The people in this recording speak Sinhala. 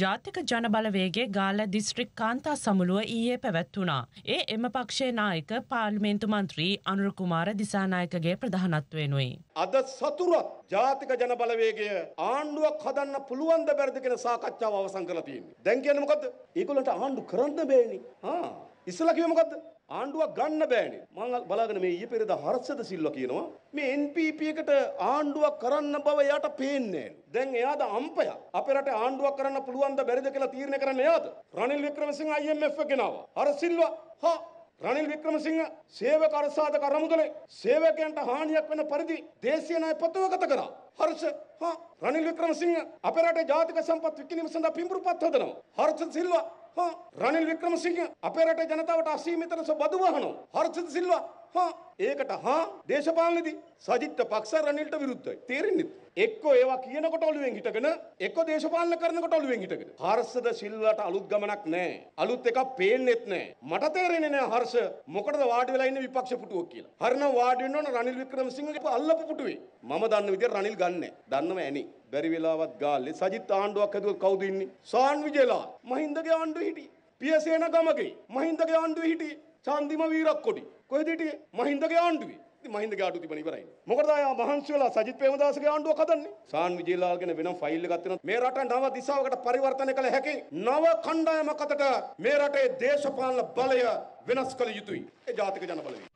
ජාතික ජනබලවේගේ ගාල දිස්ත්‍රික් කාන්තා සමුළුව ඊයේ පැවැත්වුණා. ඒ එම පක්ෂේ නායක පාර්ලිමේන්තු මන්ත්‍රී අනුරකුමාර දිසානායකගේ ප්‍රධානත්වයෙනුයි. අද සතුරත් ජාතික ජනබලවේගය ආණ්ඩුවක් හදන්න පුළුවන්ද බැරිද කියන සාකච්ඡාව අවසන් කරලා තියෙන්නේ. දැන් කියන්නේ මොකද්ද? ඒගොල්ලන්ට ආණ්ඩු කරන්න බෑනේ. හා ඉස්සලා කිව්වේ මොකද්ද? ආණ්ඩුවක් ගන්න බෑනේ. මම බලාගෙන මේ ඊයේ පෙරේදා හර්ෂද සිල්වා කියනවා මේ NPP එකට ආණ්ඩුවක් කරන්න බව එයාට පේන්නේ දැන් එයාද අම්පයා. අපේ රටේ ආණ්ඩුවක් කරන්න පුළුවන්ද බැරිද කියලා තීරණය කරන්න එයාද? රනිල් වික්‍රමසිංහ IMF එක ගෙනාවා. හර්ෂ සිල්වා හා රනිල් වික්‍රමසිංහ සේවක අරසාද කරමුදලේ සේවකයන්ට හානියක් වෙන පරිදි දේශීය ණය පතවගත කරා. හර්ෂ හා රනිල් වික්‍රමසිංහ අපේ රටේ ජාතික සම්පත් විකිණීම සඳහා පිඹුරුපත් හදනවා. හර්ෂ සිල්වා හා රනිල් වික්‍රමසිංහ අපේ රටේ ජනතාවට අසීමිත ලෙස බදු වහනවා. හර්ෂිත සිල්වා හා ඒකට හා දේශපාලනේදී සජිත් පක්ෂ රනිල්ට විරුද්ධයි. තේරෙන්නේ? එක්කෝ ඒවා කියනකොට ඔළුවෙන් හිටගෙන එක්කෝ දේශපාලන කරනකොට ඔළුවෙන් හිටගෙන හර්ෂද සිල්වට අලුත් ගමනක් නැහැ අලුත් එකක් පේන්නෙත් නැහැ මට තේරෙන්නේ නැහැ හර්ෂ මොකටද වාඩි වෙලා ඉන්නේ විපක්ෂ පුටුව කියලා හරිනම් වාඩි වෙන්න ඕන රනිල් වික්‍රමසිංහගේ අල්ලපු පුටුවේ මම දන්න විදියට රනිල් ගන්නෑ දන්නව ඇනේ බැරි වෙලාවත් ගාල්ලේ සජිත් ආණ්ඩුවක් හැදුවොත් කවුද ඉන්නේ? සාන් විජේලාල්. මහින්දගේ ආණ්ඩුව හිටියේ. පියසේන ගමගේ. මහින්දගේ ආණ්ඩුව හිටියේ. චාන්දිම වීරක්කොඩි. කොහෙද හිටියේ? මහින්දගේ ආණ්ඩුවේ. ඉතින් මහින්දගේ ආණ්ඩුව තිබුණ ඉවරයි. මොකටද ආ මහන්සි වෙලා සජිත් ප්‍රේමදාසගේ ආණ්ඩුවක් හදන්නේ? සාන් විජේලාල් ගැන වෙනම් ෆයිල් එකක් තියෙනවා. මේ රට නව දිශාවකට පරිවර්තනය කළ හැකි නව කණ්ඩායමක් අතට මේ රටේ දේශපාලන බලය වෙනස් කළ යුතුයි. ඒ ජාතික ජන බලවේගය